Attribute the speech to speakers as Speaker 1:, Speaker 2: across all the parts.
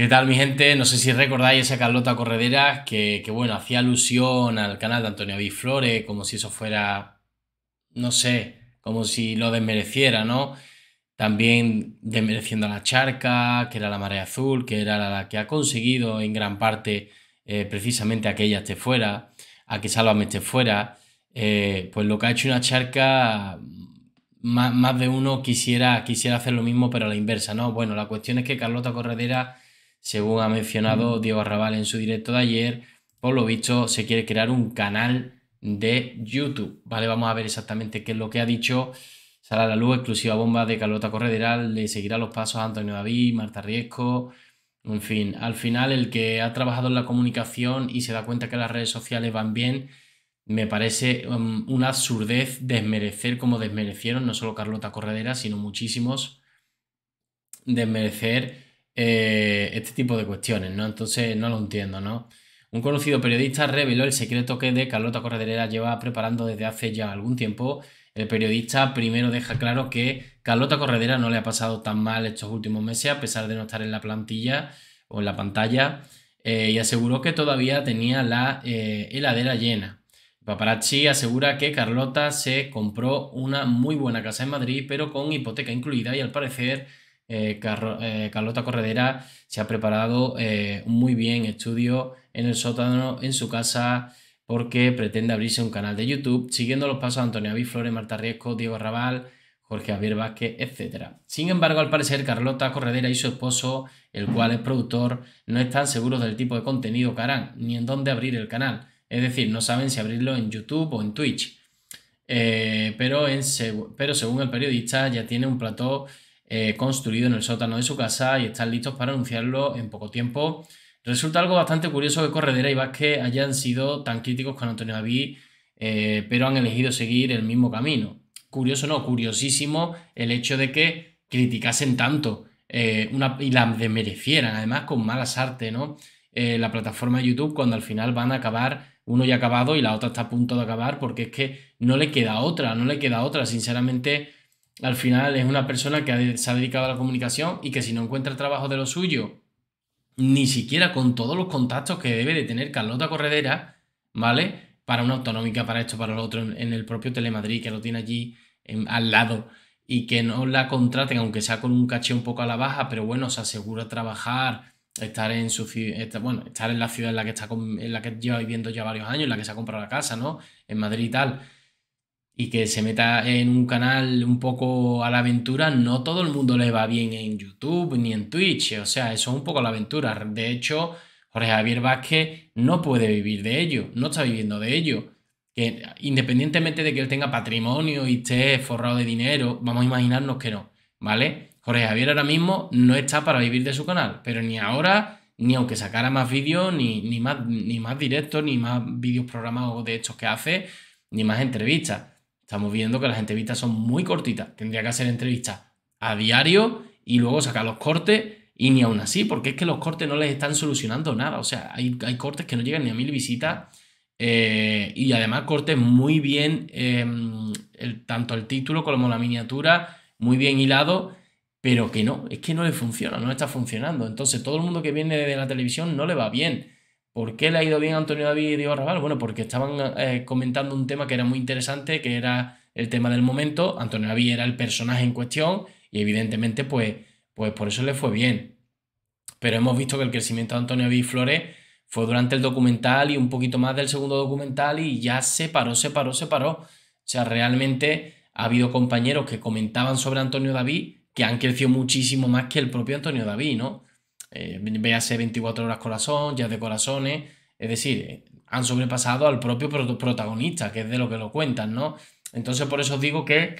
Speaker 1: ¿Qué tal mi gente? No sé si recordáis a Carlota Corredera que, bueno, hacía alusión al canal de Antonio Avis Flores, como si eso fuera, no sé, como si lo desmereciera, ¿no? También desmereciendo a la charca, que era la marea azul, que era la que ha conseguido en gran parte eh, precisamente a que ella esté fuera, a que Sálvame esté fuera, eh, pues lo que ha hecho una charca, más, de uno quisiera, quisiera hacer lo mismo, pero a la inversa, ¿no? Bueno, la cuestión es que Carlota Corredera según ha mencionado mm. Diego Arrabal en su directo de ayer, por lo visto se quiere crear un canal de YouTube. Vale, vamos a ver exactamente qué es lo que ha dicho. a la luz, exclusiva bomba de Carlota Corredera, le seguirá los pasos a Antonio David, Marta Riesco, en fin. Al final, el que ha trabajado en la comunicación y se da cuenta que las redes sociales van bien, me parece em, una absurdez desmerecer como desmerecieron no solo Carlota Corredera, sino muchísimos, desmerecer eh, este tipo de cuestiones, ¿no? Entonces no lo entiendo, ¿no? Un conocido periodista reveló el secreto que de Carlota Corredera lleva preparando desde hace ya algún tiempo. El periodista primero deja claro que Carlota Corredera no le ha pasado tan mal estos últimos meses, a pesar de no estar en la plantilla o en la pantalla, eh, y aseguró que todavía tenía la eh, heladera llena. Paparazzi asegura que Carlota se compró una muy buena casa en Madrid, pero con hipoteca incluida, y al parecer eh, eh, Carlota Corredera se ha preparado eh, muy bien estudio en el sótano, en su casa, porque pretende abrirse un canal de YouTube, siguiendo los pasos de Antonio Avis Flores, Marta Riesco, Diego Raval, Jorge Javier Vázquez, etc. Sin embargo, al parecer, Carlota Corredera y su esposo, el cual es productor, no están seguros del tipo de contenido que harán, ni en dónde abrir el canal. Es decir, no saben si abrirlo en YouTube o en Twitch. pero, pero según el periodista, ya tiene un plató eh, construido en el sótano de su casa y están listos para anunciarlo en poco tiempo. Resulta algo bastante curioso que Corredera y Vázquez hayan sido tan críticos con Antonio David, eh, pero han elegido seguir el mismo camino. Curioso no, curiosísimo el hecho de que criticasen tanto eh, una, y la desmerecieran, además con malas artes, ¿no? la plataforma de YouTube cuando al final van a acabar, uno ya acabado y la otra está a punto de acabar porque es que no le queda otra, no le queda otra, sinceramente al final es una persona que se ha dedicado a la comunicación y que si no encuentra el trabajo de lo suyo, ni siquiera con todos los contactos que debe de tener Carlota Corredera, ¿vale? Para una autonómica, para esto, para lo otro, en, el propio Telemadrid, que lo tiene allí al lado, y que no la contraten, aunque sea con un caché un poco a la baja, pero bueno, se asegura trabajar, estar en su bueno, estar en la ciudad en la que está en la que lleva viviendo ya varios años, en la que se ha comprado la casa, ¿no? En Madrid y tal y que se meta en un canal un poco a la aventura, no todo el mundo le va bien en YouTube ni en Twitch. O sea, eso es un poco la aventura. De hecho, Jorge Javier Vázquez no puede vivir de ello, no está viviendo de ello. Que independientemente de que él tenga patrimonio y esté forrado de dinero, vamos a imaginarnos que no, ¿vale? Jorge Javier ahora mismo no está para vivir de su canal, pero ni ahora, ni aunque sacara más vídeos, ni, ni, más, ni más directos, ni más vídeos programados de estos que hace, ni más entrevistas Estamos viendo que las entrevistas son muy cortitas. Tendría que hacer entrevistas a diario y luego sacar los cortes y ni aún así, porque es que los cortes no les están solucionando nada. O sea, hay, cortes que no llegan ni a mil visitas eh, y además cortes muy bien, em, tanto el título como la miniatura, muy bien hilado, pero que no, es que no le funciona, no está funcionando. Entonces todo el mundo que viene de la televisión no le va bien. ¿Por qué le ha ido bien a Antonio David y Diego Arrabal? Bueno, porque estaban eh, comentando un tema que era muy interesante, que era el tema del momento. Antonio David era el personaje en cuestión y evidentemente pues, pues por eso le fue bien. Pero hemos visto que el crecimiento de Antonio David Flores fue durante el documental y un poquito más del segundo documental y ya se paró, se paró, se paró. O sea, realmente ha habido compañeros que comentaban sobre Antonio David que han crecido muchísimo más que el propio Antonio David, ¿no? Eh, véase 24 horas corazón, ya de corazones, es decir, eh, han sobrepasado al propio protagonista, que es de lo que lo cuentan, ¿no? Entonces por eso os digo que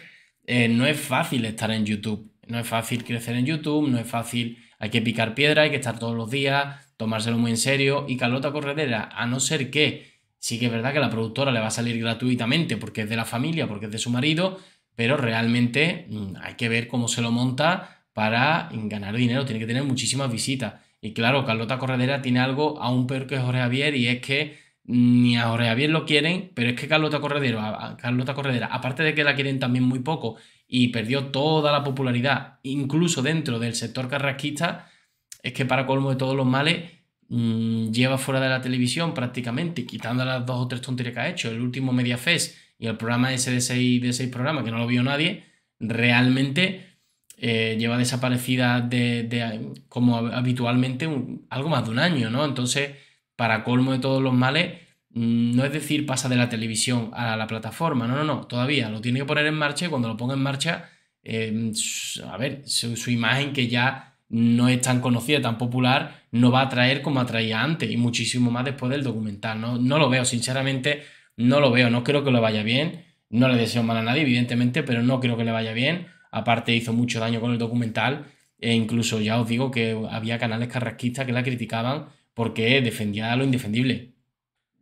Speaker 1: eh, no es fácil estar en YouTube, no es fácil crecer en YouTube, no es fácil, hay que picar piedra, hay que estar todos los días, tomárselo muy en serio y Carlota Corredera, a no ser que sí que es verdad que la productora le va a salir gratuitamente porque es de la familia, porque es de su marido, pero realmente mm, hay que ver cómo se lo monta para ganar dinero, tiene que tener muchísimas visitas. Y claro, Carlota Corredera tiene algo aún peor que Jorge Javier y es que ni a Jorge Javier lo quieren, pero es que Carlota Corredera, Carlota Corredera, aparte de que la quieren también muy poco y perdió toda la popularidad, incluso dentro del sector carrasquista, es que para colmo de todos los males mm, lleva fuera de la televisión prácticamente, quitando las dos o tres tonterías que ha hecho, el último Fest y el programa ese de seis, de seis programas que no lo vio nadie, realmente eh, lleva desaparecida de, como habitualmente algo más de un año, ¿no? Entonces, para colmo de todos los males, mm, no es decir pasa de la televisión a la plataforma, no, no, no, todavía lo tiene que poner en marcha y cuando lo ponga en marcha, em, a ver, su, su, imagen que ya no es tan conocida, tan popular, no va a atraer como atraía antes y muchísimo más después del documental, ¿no? No lo veo, sinceramente, no lo veo, no creo que le vaya bien, no le deseo mal a nadie, evidentemente, pero no creo que le vaya bien Aparte hizo mucho daño con el documental e incluso ya os digo que había canales carrasquistas que la criticaban porque defendía lo indefendible.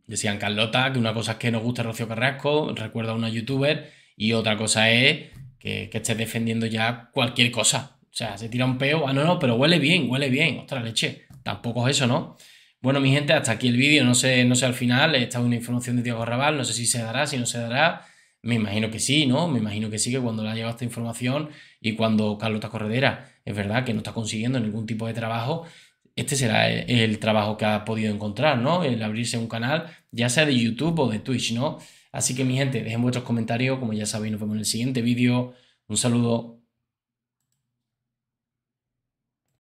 Speaker 1: Decían Carlota que una cosa es que nos gusta Rocío Carrasco, recuerda a una youtuber, y otra cosa es que, que estés defendiendo ya cualquier cosa. O sea, se tira un peo, ah, no, no, pero huele bien, huele bien, ostras leche, tampoco es eso, ¿no? Bueno, mi gente, hasta aquí el vídeo, no sé, no sé al final, esta es una información de Diego Raval, no sé si se dará, si no se dará, me imagino que sí, ¿no? Me imagino que sí, que cuando le ha llegado esta información y cuando Carlota Corredera es verdad que no está consiguiendo ningún tipo de trabajo, este será el, el, trabajo que ha podido encontrar, ¿no? El abrirse un canal, ya sea de YouTube o de Twitch, ¿no? Así que mi gente, dejen vuestros comentarios, como ya sabéis, nos vemos en el siguiente vídeo. Un saludo.